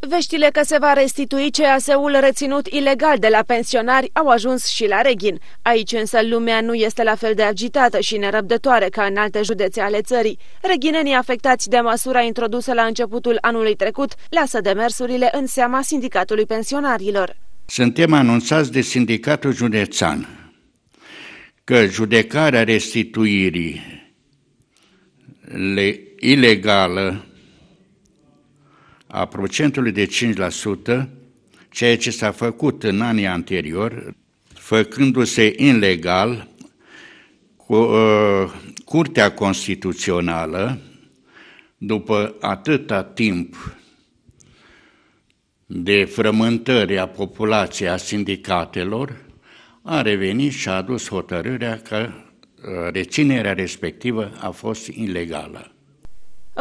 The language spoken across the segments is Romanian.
Veștile că se va restitui case ul reținut ilegal de la pensionari au ajuns și la Reghin. Aici însă lumea nu este la fel de agitată și nerăbdătoare ca în alte județe ale țării. Reghinenii afectați de măsura introdusă la începutul anului trecut lasă demersurile în seama sindicatului pensionarilor. Suntem anunțați de sindicatul județean că judecarea restituirii ilegală a procentului de 5%, ceea ce s-a făcut în anii anterior, făcându-se ilegal cu uh, Curtea Constituțională, după atâta timp de frământări a populației, a sindicatelor, a revenit și a adus hotărârea că uh, reținerea respectivă a fost ilegală.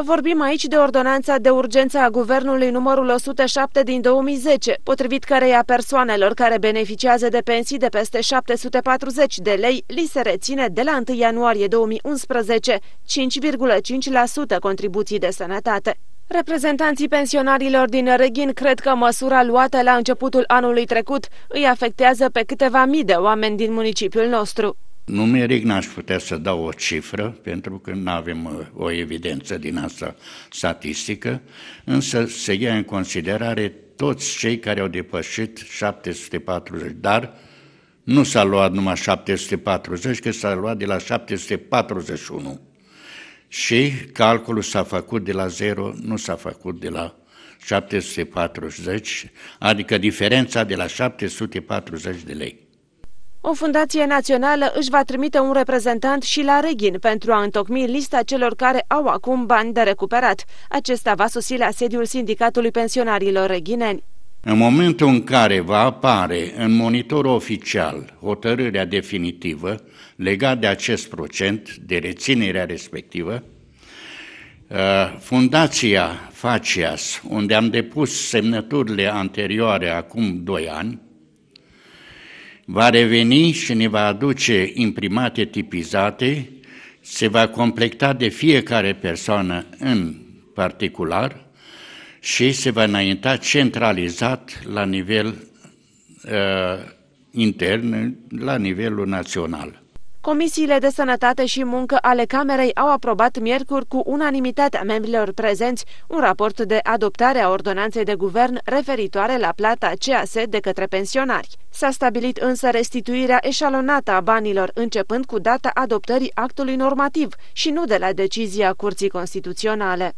Vorbim aici de ordonanța de urgență a Guvernului numărul 107 din 2010, potrivit căreia persoanelor care beneficiază de pensii de peste 740 de lei li se reține de la 1 ianuarie 2011 5,5% contribuții de sănătate. Reprezentanții pensionarilor din Reghin cred că măsura luată la începutul anului trecut îi afectează pe câteva mii de oameni din municipiul nostru. Numeric n-aș putea să dau o cifră, pentru că nu avem uh, o evidență din asta statistică, însă se ia în considerare toți cei care au depășit 740, dar nu s-a luat numai 740, că s-a luat de la 741. Și calculul s-a făcut de la 0, nu s-a făcut de la 740, adică diferența de la 740 de lei. O fundație națională își va trimite un reprezentant și la Reghin pentru a întocmi lista celor care au acum bani de recuperat. Acesta va susi la sediul Sindicatului Pensionarilor Reghineni. În momentul în care va apare în monitor oficial hotărârea definitivă legată de acest procent, de reținerea respectivă, uh, Fundația Facias, unde am depus semnăturile anterioare acum 2 ani, va reveni și ne va aduce imprimate tipizate, se va completa de fiecare persoană în particular și se va înainta centralizat la nivel uh, intern, la nivelul național. Comisiile de Sănătate și Muncă ale Camerei au aprobat miercuri cu unanimitatea membrilor prezenți un raport de adoptare a ordonanței de guvern referitoare la plata CAS de către pensionari. S-a stabilit însă restituirea eșalonată a banilor începând cu data adoptării actului normativ și nu de la decizia Curții Constituționale.